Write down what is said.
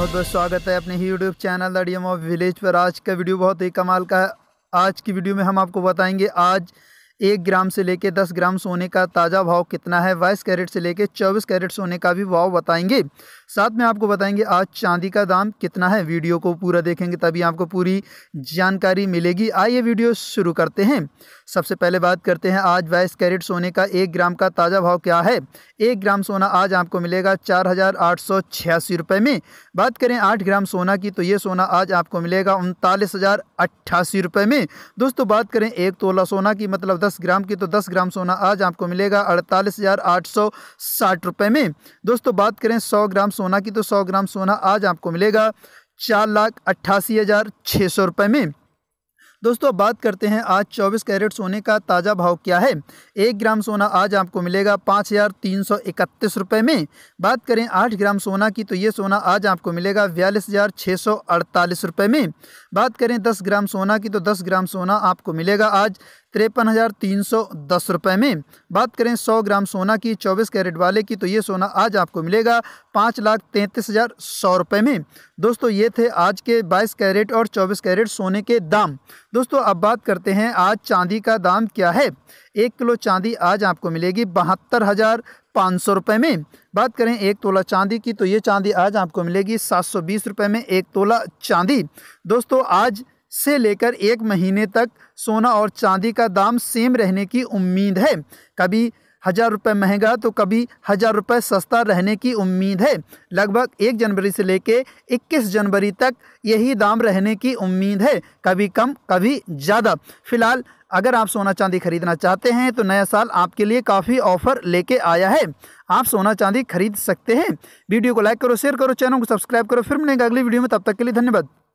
बहुत बहुत स्वागत है अपने यूट्यूब चैनल दड़ियम ऑफ विलेज पर आज का वीडियो बहुत ही कमाल का है आज की वीडियो में हम आपको बताएंगे आज एक ग्राम से लेके दस ग्राम सोने का ताज़ा भाव कितना है बाईस कैरेट से लेके चौबीस कैरेट सोने का भी भाव बताएंगे साथ में आपको बताएंगे आज चांदी का दाम कितना है वीडियो को पूरा देखेंगे तभी आपको पूरी जानकारी मिलेगी आइए वीडियो शुरू करते हैं सबसे पहले बात करते हैं आज बाईस कैरेट सोने का एक ग्राम का ताज़ा भाव क्या है एक ग्राम सोना आज आपको मिलेगा चार हज़ार आठ सौ छियासी रुपये में बात करें आठ ग्राम सोना की तो ये सोना आज आपको मिलेगा उनतालीस हज़ार अट्ठासी रुपये में दोस्तों बात करें एक तोला सोना की मतलब दस ग्राम की तो दस ग्राम सोना आज आपको मिलेगा अड़तालीस हज़ार आठ सौ साठ रुपये में दोस्तों बात करें सौ ग्राम सोना की तो सौ ग्राम सोना आज आपको मिलेगा चार लाख अट्ठासी हज़ार छः सौ रुपये में दोस्तों बात करते हैं आज 24 कैरेट सोने का ताज़ा भाव क्या है एक ग्राम सोना आज आपको मिलेगा पाँच हज़ार तीन सौ इकतीस रुपये में बात करें आठ ग्राम सोना की तो ये सोना आज आपको मिलेगा बयालीस हज़ार छः सौ अड़तालीस रुपये में बात करें दस ग्राम सोना की तो दस ग्राम सोना आपको मिलेगा आज तिरपन हज़ार तीन सौ दस रुपये में बात करें सौ ग्राम सोना की चौबीस कैरेट वाले की तो ये सोना आज आपको मिलेगा पाँच लाख तैंतीस हज़ार सौ रुपये में दोस्तों ये थे आज के बाईस कैरेट और चौबीस कैरेट सोने के दाम दोस्तों अब बात करते हैं आज चांदी का दाम क्या है एक किलो चांदी आज आपको मिलेगी बहत्तर हज़ार पाँच सौ रुपये में बात करें एक तोला चांदी की तो ये चांदी आज आपको मिलेगी सात सौ बीस रुपये में एक तोला चांदी दोस्तों आज से लेकर एक महीने तक सोना और चांदी का दाम सेम रहने की उम्मीद है कभी हज़ार रुपये महंगा तो कभी हज़ार रुपये सस्ता रहने की उम्मीद है लगभग एक जनवरी से लेकर इक्कीस जनवरी तक यही दाम रहने की उम्मीद है कभी कम कभी ज़्यादा फिलहाल अगर आप सोना चांदी खरीदना चाहते हैं तो नया साल आपके लिए काफ़ी ऑफर लेके आया है आप सोना चांदी खरीद सकते हैं वीडियो को लाइक करो शेयर करो चैनल को सब्सक्राइब करो फिर मिलेंगे अगली वीडियो में तब तक के लिए धन्यवाद